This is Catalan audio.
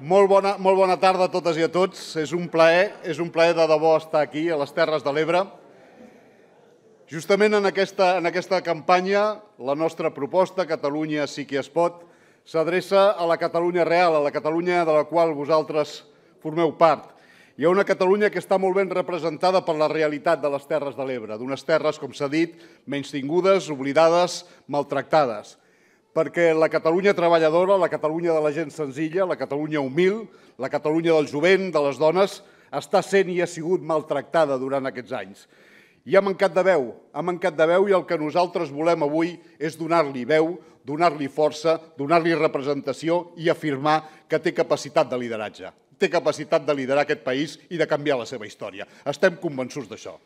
Molt bona, molt bona tarda a totes i a tots. És un plaer, és un plaer de debò estar aquí, a les Terres de l'Ebre. Justament en aquesta, en aquesta campanya, la nostra proposta, Catalunya sí que es pot, s'adreça a la Catalunya real, a la Catalunya de la qual vosaltres formeu part. Hi ha una Catalunya que està molt ben representada per la realitat de les Terres de l'Ebre, d'unes terres, com s'ha dit, menys tingudes, oblidades, maltractades perquè la Catalunya treballadora, la Catalunya de la gent senzilla, la Catalunya humil, la Catalunya del jovent, de les dones, està sent i ha sigut maltractada durant aquests anys. I ha mancat de veu, ha mancat de veu i el que nosaltres volem avui és donar-li veu, donar-li força, donar-li representació i afirmar que té capacitat de lideratge. Té capacitat de liderar aquest país i de canviar la seva història. Estem convençuts d'això.